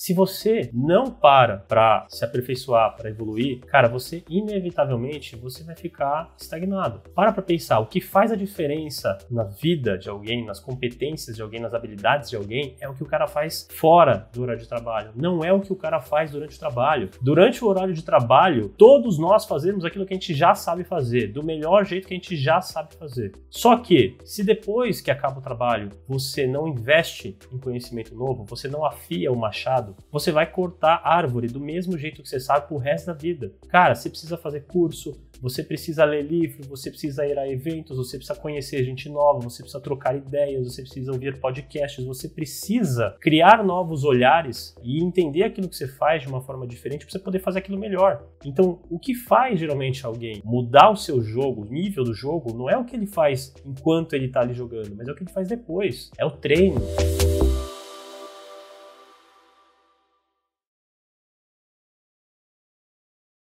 Se você não para para se aperfeiçoar, para evoluir, cara, você inevitavelmente você vai ficar estagnado. Para para pensar, o que faz a diferença na vida de alguém, nas competências de alguém, nas habilidades de alguém, é o que o cara faz fora do horário de trabalho. Não é o que o cara faz durante o trabalho. Durante o horário de trabalho, todos nós fazemos aquilo que a gente já sabe fazer, do melhor jeito que a gente já sabe fazer. Só que, se depois que acaba o trabalho, você não investe em conhecimento novo, você não afia o machado você vai cortar árvore do mesmo jeito que você sabe pro resto da vida. Cara, você precisa fazer curso, você precisa ler livro, você precisa ir a eventos, você precisa conhecer gente nova, você precisa trocar ideias, você precisa ouvir podcasts, você precisa criar novos olhares e entender aquilo que você faz de uma forma diferente para você poder fazer aquilo melhor. Então, o que faz geralmente alguém mudar o seu jogo, o nível do jogo, não é o que ele faz enquanto ele está ali jogando, mas é o que ele faz depois. É o treino.